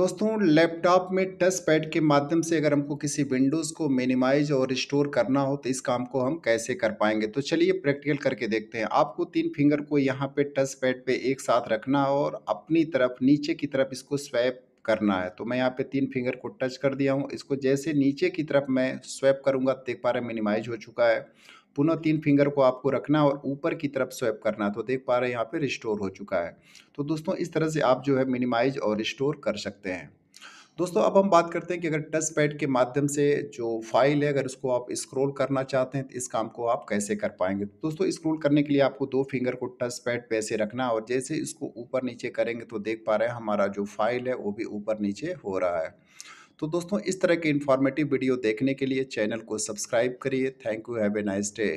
दोस्तों लैपटॉप में touch pad के माध्यम से अगर हमको किसी विंडोज़ को मिनिमाइज और स्टोर करना हो तो इस काम को हम कैसे कर पाएंगे तो चलिए प्रैक्टिकल करके देखते हैं आपको तीन फिंगर को यहाँ पे टच पैड पे एक साथ रखना है और अपनी तरफ नीचे की तरफ इसको स्वैप करना है तो मैं यहाँ पे तीन फिंगर को टच कर दिया हूँ इसको जैसे नीचे की तरफ मैं स्वैप करूँगा तो देख पा रहे मिनिमाइज हो चुका है पुनः तीन फिंगर को आपको रखना और ऊपर की तरफ स्वैप करना तो देख पा रहे हैं यहाँ पे रिस्टोर हो चुका है तो दोस्तों इस तरह से आप जो है मिनिमाइज और रिस्टोर कर सकते हैं दोस्तों अब हम बात करते हैं कि अगर टच पैड के माध्यम से जो फाइल है अगर उसको आप स्क्रॉल करना चाहते हैं तो इस काम को आप कैसे कर पाएंगे तो दोस्तों स्क्रॉल करने के लिए आपको दो फिंगर को टच पैड पे ऐसे रखना और जैसे इसको ऊपर नीचे करेंगे तो देख पा रहे हैं हमारा जो फाइल है वो भी ऊपर नीचे हो रहा है तो दोस्तों इस तरह के इन्फॉर्मेटिव वीडियो देखने के लिए चैनल को सब्सक्राइब करिए thank you have a nice day